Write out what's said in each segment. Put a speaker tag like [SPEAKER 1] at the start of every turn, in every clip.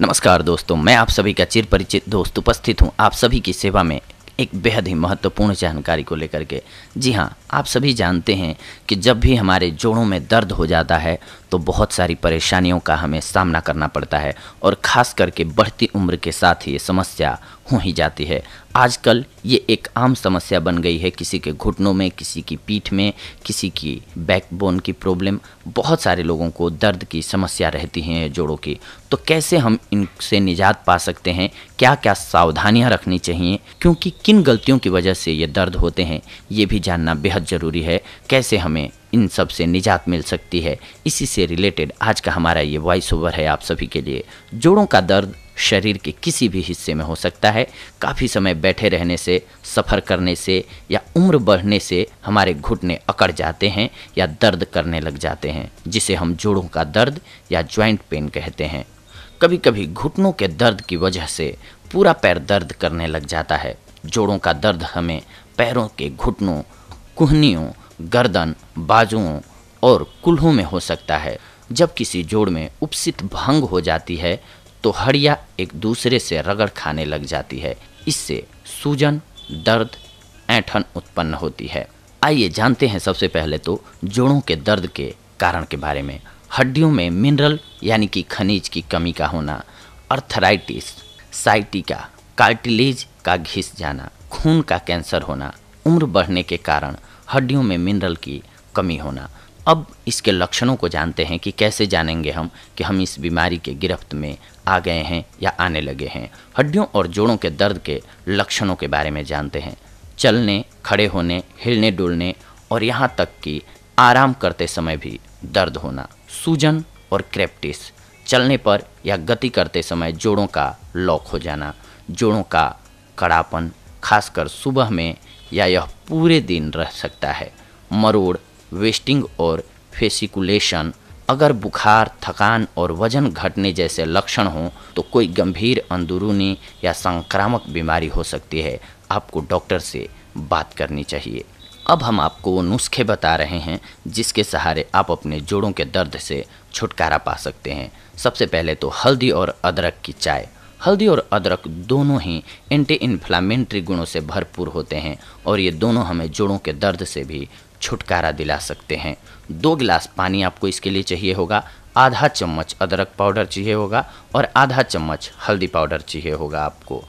[SPEAKER 1] नमस्कार दोस्तों मैं आप सभी का चिर परिचित दोस्त उपस्थित हूँ आप सभी की सेवा में एक बेहद ही महत्वपूर्ण जानकारी को लेकर के जी हाँ आप सभी जानते हैं कि जब भी हमारे जोड़ों में दर्द हो जाता है तो बहुत सारी परेशानियों का हमें सामना करना पड़ता है और ख़ास करके बढ़ती उम्र के साथ ये समस्या हो ही जाती है आजकल ये एक आम समस्या बन गई है किसी के घुटनों में किसी की पीठ में किसी की बैकबोन की प्रॉब्लम बहुत सारे लोगों को दर्द की समस्या रहती है जोड़ों की तो कैसे हम इनसे निजात पा सकते हैं क्या क्या सावधानियां रखनी चाहिए क्योंकि किन गलतियों की वजह से ये दर्द होते हैं ये भी जानना बेहद ज़रूरी है कैसे हमें इन सब से निजात मिल सकती है इसी से रिलेटेड आज का हमारा ये वॉइस ओवर है आप सभी के लिए जोड़ों का दर्द शरीर के किसी भी हिस्से में हो सकता है काफ़ी समय बैठे रहने से सफ़र करने से या उम्र बढ़ने से हमारे घुटने अकड़ जाते हैं या दर्द करने लग जाते हैं जिसे हम जोड़ों का दर्द या ज्वाइंट पेन कहते हैं कभी कभी घुटनों के दर्द की वजह से पूरा पैर दर्द करने लग जाता है जोड़ों का दर्द हमें पैरों के घुटनों कुहनियों गर्दन बाजुओं और कुल्हों में हो सकता है जब किसी जोड़ में उपसित भंग हो जाती है तो हड़िया एक दूसरे से रगड़ खाने लग जाती है इससे सूजन दर्द ऐठन उत्पन्न होती है आइए जानते हैं सबसे पहले तो जोड़ों के दर्द के कारण के बारे में हड्डियों में मिनरल यानी कि खनिज की कमी का होना अर्थराइटिस साइटिका कार्टिलेज का घिस जाना खून का कैंसर होना उम्र बढ़ने के कारण हड्डियों में मिनरल की कमी होना अब इसके लक्षणों को जानते हैं कि कैसे जानेंगे हम कि हम इस बीमारी के गिरफ्त में आ गए हैं या आने लगे हैं हड्डियों और जोड़ों के दर्द के लक्षणों के बारे में जानते हैं चलने खड़े होने हिलने डुलने और यहाँ तक कि आराम करते समय भी दर्द होना सूजन और क्रेप्टिस चलने पर या गति करते समय जोड़ों का लॉक हो जाना जोड़ों का कड़ापन खासकर सुबह में या यह पूरे दिन रह सकता है मरोड़ वेस्टिंग और फेसिकुलेशन अगर बुखार थकान और वजन घटने जैसे लक्षण हों तो कोई गंभीर अंदरूनी या संक्रामक बीमारी हो सकती है आपको डॉक्टर से बात करनी चाहिए अब हम आपको वो नुस्खे बता रहे हैं जिसके सहारे आप अपने जोड़ों के दर्द से छुटकारा पा सकते हैं सबसे पहले तो हल्दी और अदरक की चाय हल्दी और अदरक दोनों ही एंटी इन्फ्लामेंट्री गुणों से भरपूर होते हैं और ये दोनों हमें जोड़ों के दर्द से भी छुटकारा दिला सकते हैं दो गिलास पानी आपको इसके लिए चाहिए होगा आधा चम्मच अदरक पाउडर चाहिए होगा और आधा चम्मच हल्दी पाउडर चाहिए होगा आपको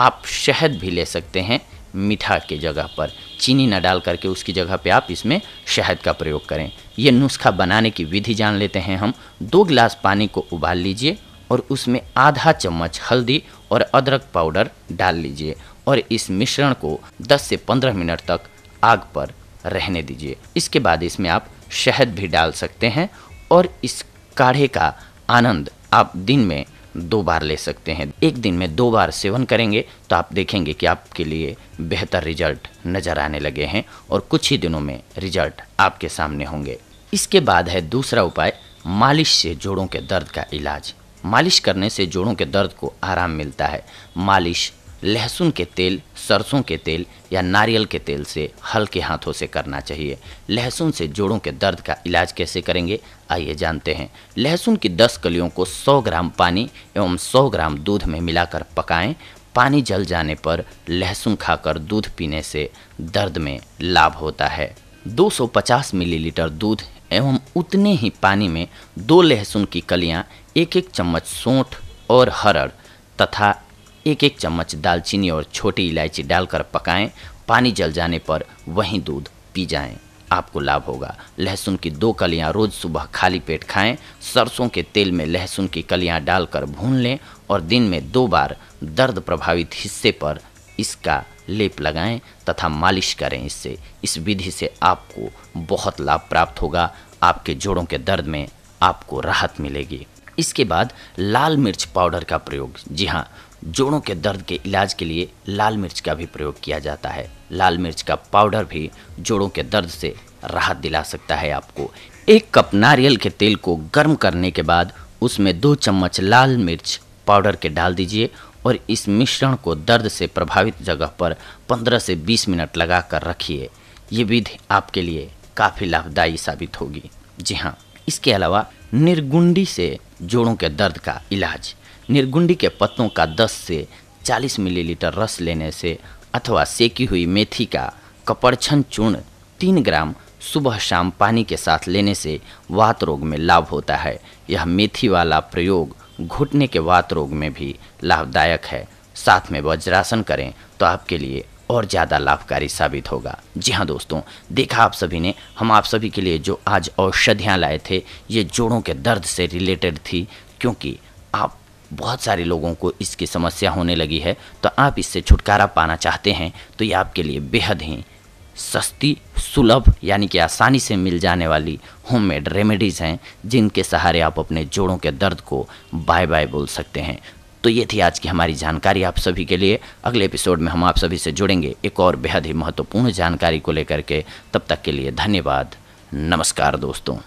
[SPEAKER 1] आप शहद भी ले सकते हैं मीठा के जगह पर चीनी न डाल करके उसकी जगह पे आप इसमें शहद का प्रयोग करें यह नुस्खा बनाने की विधि जान लेते हैं हम दो गिलास पानी को उबाल लीजिए और उसमें आधा चम्मच हल्दी और अदरक पाउडर डाल लीजिए और इस मिश्रण को 10 से 15 मिनट तक आग पर रहने दीजिए इसके बाद इसमें आप शहद भी डाल सकते हैं और इस काढ़े का आनंद आप दिन में दो बार ले सकते हैं एक दिन में दो बार सेवन करेंगे तो आप देखेंगे कि आपके लिए बेहतर रिजल्ट नज़र आने लगे हैं और कुछ ही दिनों में रिजल्ट आपके सामने होंगे इसके बाद है दूसरा उपाय मालिश से जोड़ों के दर्द का इलाज मालिश करने से जोड़ों के दर्द को आराम मिलता है मालिश लहसुन के तेल सरसों के तेल या नारियल के तेल से हल्के हाथों से करना चाहिए लहसुन से जोड़ों के दर्द का इलाज कैसे करेंगे आइए जानते हैं लहसुन की 10 कलियों को 100 ग्राम पानी एवं 100 ग्राम दूध में मिलाकर पकाएं पानी जल जाने पर लहसुन खाकर दूध पीने से दर्द में लाभ होता है 250 मिलीलीटर दूध एवं उतने ही पानी में दो लहसुन की कलियां एक एक चम्मच सोंठ और हरड़ तथा एक एक चम्मच दालचीनी और छोटी इलायची डालकर पकाएं पानी जल जाने पर वहीं दूध पी जाएं आपको लाभ होगा लहसुन की दो कलियां रोज़ सुबह खाली पेट खाएं सरसों के तेल में लहसुन की कलियां डालकर भून लें और दिन में दो बार दर्द प्रभावित हिस्से पर इसका लेप लगाएं तथा मालिश करें इससे इस विधि से आपको बहुत लाभ प्राप्त होगा आपके जोड़ों के दर्द में आपको राहत मिलेगी इसके बाद लाल मिर्च पाउडर का प्रयोग जी हाँ जोड़ों के दर्द के इलाज के लिए लाल मिर्च का भी प्रयोग किया जाता है लाल मिर्च का पाउडर भी जोड़ों के दर्द से राहत दिला सकता है आपको एक कप नारियल के तेल को गर्म करने के बाद उसमें दो चम्मच लाल मिर्च पाउडर के डाल दीजिए और इस मिश्रण को दर्द से प्रभावित जगह पर 15 से 20 मिनट लगा कर रखिए ये विधि आपके लिए काफ़ी लाभदायी साबित होगी जी हाँ इसके अलावा निर्गुंडी से जोड़ों के दर्द का इलाज निर्गुंडी के पत्तों का 10 से 40 मिलीलीटर रस लेने से अथवा सेकी हुई मेथी का कपड़छन चूर्ण तीन ग्राम सुबह शाम पानी के साथ लेने से वात रोग में लाभ होता है यह मेथी वाला प्रयोग घुटने के वात रोग में भी लाभदायक है साथ में वज्रासन करें तो आपके लिए और ज़्यादा लाभकारी साबित होगा जी हाँ दोस्तों देखा आप सभी ने हम आप सभी के लिए जो आज औषधियाँ लाए थे ये जोड़ों के दर्द से रिलेटेड थी क्योंकि आप बहुत सारे लोगों को इसकी समस्या होने लगी है तो आप इससे छुटकारा पाना चाहते हैं तो ये आपके लिए बेहद ही सस्ती सुलभ यानी कि आसानी से मिल जाने वाली होममेड रेमेडीज़ हैं जिनके सहारे आप अपने जोड़ों के दर्द को बाय बाय बोल सकते हैं तो ये थी आज की हमारी जानकारी आप सभी के लिए अगले एपिसोड में हम आप सभी से जुड़ेंगे एक और बेहद ही महत्वपूर्ण जानकारी को लेकर के तब तक के लिए धन्यवाद नमस्कार दोस्तों